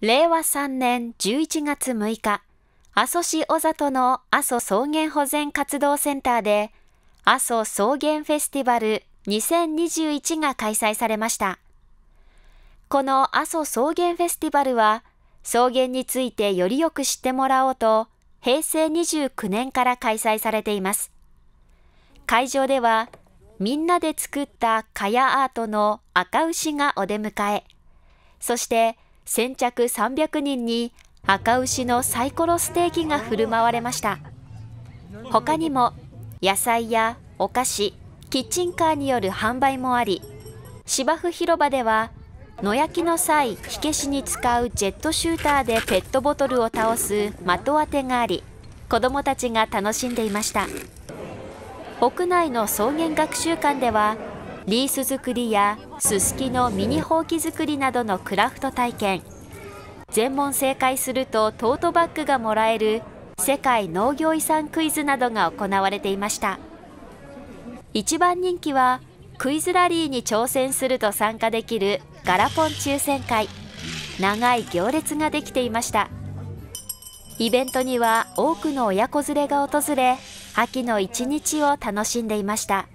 令和3年11月6日、阿蘇市小里の阿蘇草原保全活動センターで、阿蘇草原フェスティバル2021が開催されました。この阿蘇草原フェスティバルは、草原についてよりよく知ってもらおうと、平成29年から開催されています。会場では、みんなで作った蚊帳アートの赤牛がお出迎え、そして、先着300人に赤牛のサイコロステーキが振る舞われました他にも野菜やお菓子キッチンカーによる販売もあり芝生広場では野焼きの際火消しに使うジェットシューターでペットボトルを倒す的当てがあり子どもたちが楽しんでいました屋内の草原学習館ではリース作りやすすきのミニほうき作りなどのクラフト体験全問正解するとトートバッグがもらえる世界農業遺産クイズなどが行われていました一番人気はクイズラリーに挑戦すると参加できるガラポン抽選会長い行列ができていましたイベントには多くの親子連れが訪れ秋の一日を楽しんでいました